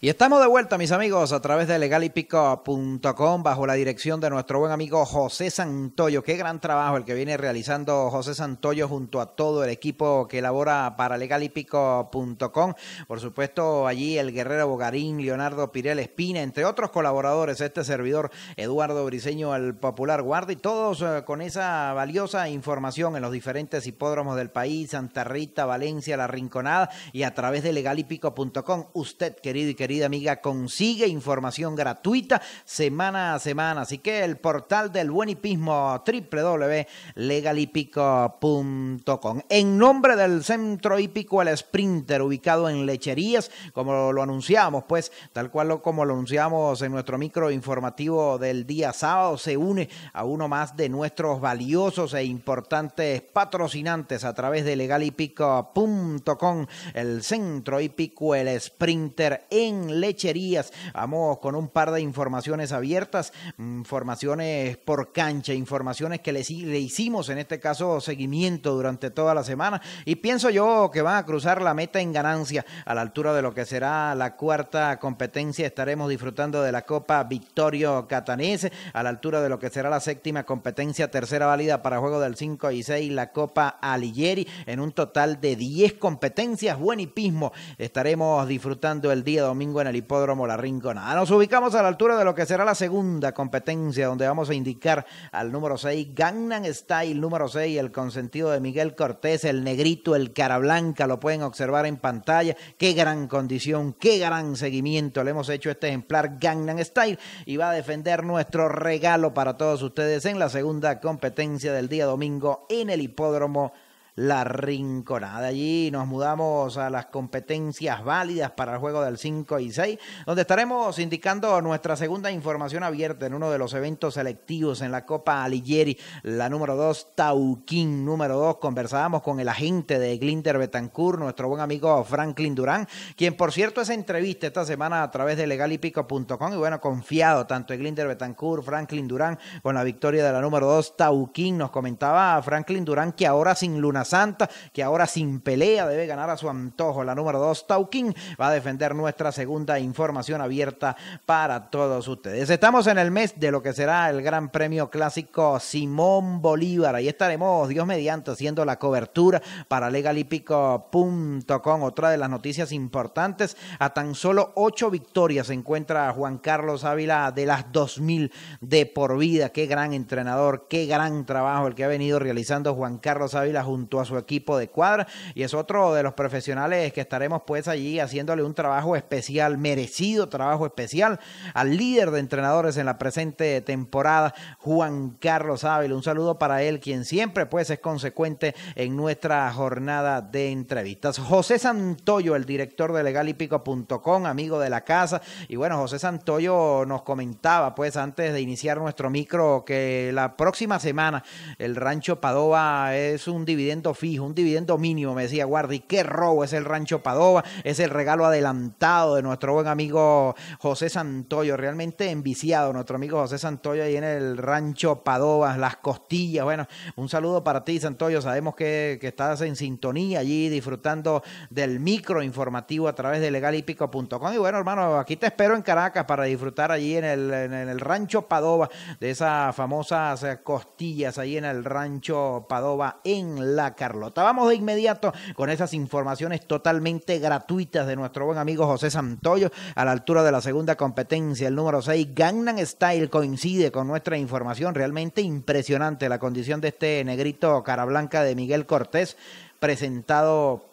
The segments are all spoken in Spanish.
Y estamos de vuelta, mis amigos, a través de legalipico.com bajo la dirección de nuestro buen amigo José Santoyo. Qué gran trabajo el que viene realizando José Santoyo junto a todo el equipo que elabora para legalipico.com. Por supuesto, allí el guerrero Bogarín, Leonardo Pirel Espina, entre otros colaboradores, este servidor Eduardo Briseño, el popular guarda, y todos eh, con esa valiosa información en los diferentes hipódromos del país, Santa Rita, Valencia, La Rinconada, y a través de legalipico.com. Usted, querido y querido, querida amiga, consigue información gratuita semana a semana. Así que el portal del buen hipismo www.legalipico.com. En nombre del Centro Hípico El Sprinter, ubicado en Lecherías, como lo anunciamos, pues tal cual como lo anunciamos en nuestro micro informativo del día sábado, se une a uno más de nuestros valiosos e importantes patrocinantes a través de legalipico.com, el Centro Hípico El Sprinter en lecherías. Vamos con un par de informaciones abiertas, mm, informaciones por cancha, informaciones que le, hicimos en este caso seguimiento durante toda la semana y pienso yo que van a cruzar la meta en ganancia a la altura de lo que será la cuarta competencia. Estaremos disfrutando de la Copa Victorio Catanese, a la altura de lo que será la séptima competencia, tercera válida para juego del 5 y 6, la Copa Alighieri en un total de 10 competencias. Buen hipismo estaremos disfrutando el día domingo en el hipódromo La Rinconada. Nos ubicamos a la altura de lo que será la segunda competencia, donde vamos a indicar al número 6, Gangnam Style, número 6, el consentido de Miguel Cortés, el negrito, el cara blanca, lo pueden observar en pantalla. Qué gran condición, qué gran seguimiento le hemos hecho a este ejemplar Gangnam Style y va a defender nuestro regalo para todos ustedes en la segunda competencia del día domingo en el hipódromo la Rinconada. Allí nos mudamos a las competencias válidas para el juego del 5 y 6, donde estaremos indicando nuestra segunda información abierta en uno de los eventos selectivos en la Copa Alighieri, la número 2, Tauquín número 2. Conversábamos con el agente de Glinder Betancourt, nuestro buen amigo Franklin Durán, quien por cierto es entrevista esta semana a través de legalipico.com y bueno, confiado tanto en Glinder Betancourt, Franklin Durán, con la victoria de la número 2, Tauquín. Nos comentaba Franklin Durán que ahora sin Luna Santa, que ahora sin pelea debe ganar a su antojo. La número 2, Tauquín, va a defender nuestra segunda información abierta para todos ustedes. Estamos en el mes de lo que será el Gran Premio Clásico Simón Bolívar. Ahí estaremos, Dios mediante, haciendo la cobertura para legalipico.com. Otra de las noticias importantes, a tan solo ocho victorias se encuentra Juan Carlos Ávila de las 2000 de por vida. Qué gran entrenador, qué gran trabajo el que ha venido realizando Juan Carlos Ávila junto a su equipo de cuadra y es otro de los profesionales que estaremos pues allí haciéndole un trabajo especial, merecido trabajo especial al líder de entrenadores en la presente temporada, Juan Carlos Ávila. Un saludo para él, quien siempre pues es consecuente en nuestra jornada de entrevistas. José Santoyo, el director de legalipico.com, amigo de la casa. Y bueno, José Santoyo nos comentaba pues antes de iniciar nuestro micro que la próxima semana el rancho Padova es un dividendo fijo, un dividendo mínimo, me decía Guardi, qué robo es el Rancho Padova, es el regalo adelantado de nuestro buen amigo José Santoyo, realmente enviciado nuestro amigo José Santoyo ahí en el Rancho Padova, las costillas, bueno, un saludo para ti Santoyo, sabemos que, estás en sintonía allí disfrutando del micro informativo a través de legalipico.com y bueno hermano, aquí te espero en Caracas para disfrutar allí en el, en el Rancho Padova de esas famosas costillas ahí en el Rancho Padova en la Carlota. Vamos de inmediato con esas informaciones totalmente gratuitas de nuestro buen amigo José Santoyo a la altura de la segunda competencia, el número 6, Gangnam Style coincide con nuestra información, realmente impresionante la condición de este negrito cara blanca de Miguel Cortés presentado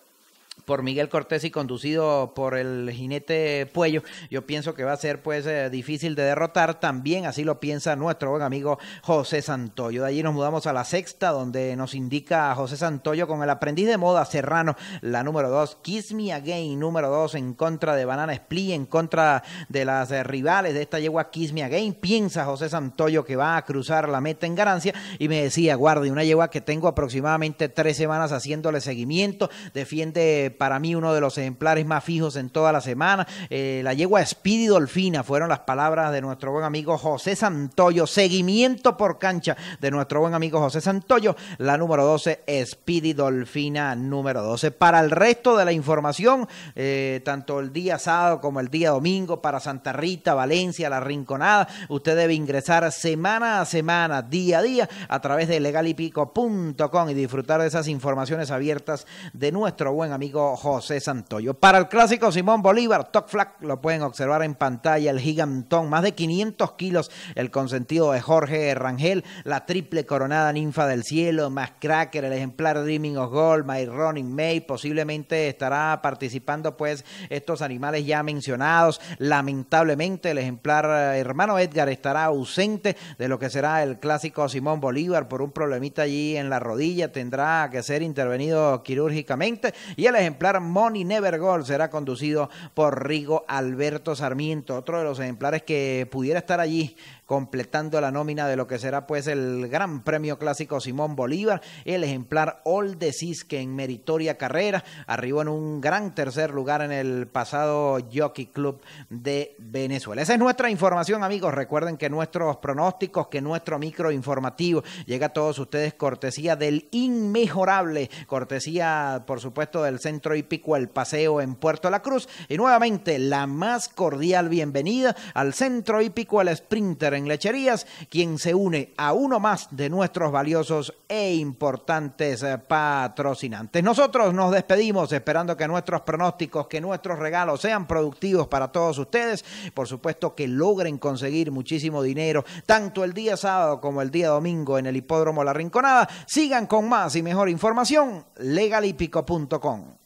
por Miguel Cortés y conducido por el jinete Puello, yo pienso que va a ser pues eh, difícil de derrotar. También así lo piensa nuestro buen amigo José Santoyo. De allí nos mudamos a la sexta, donde nos indica José Santoyo con el aprendiz de moda Serrano, la número dos, Kiss Me Again, número dos en contra de Banana Split, en contra de las eh, rivales de esta yegua Kiss Me Again. Piensa José Santoyo que va a cruzar la meta en ganancia y me decía, guarde, una yegua que tengo aproximadamente tres semanas haciéndole seguimiento, defiende para mí uno de los ejemplares más fijos en toda la semana. Eh, la yegua Speedy Dolfina fueron las palabras de nuestro buen amigo José Santoyo. Seguimiento por cancha de nuestro buen amigo José Santoyo. La número 12, Speedy Dolfina número 12. Para el resto de la información, eh, tanto el día sábado como el día domingo, para Santa Rita, Valencia, La Rinconada, usted debe ingresar semana a semana, día a día, a través de legalipico.com y disfrutar de esas informaciones abiertas de nuestro buen amigo José Santoyo. Para el clásico Simón Bolívar, Top lo pueden observar en pantalla, el gigantón, más de 500 kilos, el consentido de Jorge Rangel, la triple coronada ninfa del cielo, más cracker, el ejemplar Dreaming of Gold, My Running May, posiblemente estará participando pues estos animales ya mencionados. Lamentablemente el ejemplar eh, hermano Edgar estará ausente de lo que será el clásico Simón Bolívar por un problemita allí en la rodilla, tendrá que ser intervenido quirúrgicamente y el ejemplar ejemplar Money Never Gold será conducido por Rigo Alberto Sarmiento, otro de los ejemplares que pudiera estar allí completando la nómina de lo que será pues el Gran Premio Clásico Simón Bolívar, el ejemplar All de Cisque en meritoria carrera, arribó en un gran tercer lugar en el pasado Jockey Club de Venezuela. Esa es nuestra información, amigos. Recuerden que nuestros pronósticos, que nuestro micro informativo llega a todos ustedes cortesía del inmejorable, cortesía, por supuesto, del Centro Hípico El Paseo en Puerto La Cruz. Y nuevamente, la más cordial bienvenida al Centro Hípico El Sprinter en Lecherías, quien se une a uno más de nuestros valiosos e importantes eh, patrocinantes. Nosotros nos despedimos esperando que nuestros pronósticos, que nuestros regalos sean productivos para todos ustedes. Por supuesto que logren conseguir muchísimo dinero, tanto el día sábado como el día domingo en el Hipódromo La Rinconada. Sigan con más y mejor información, legalípico.com.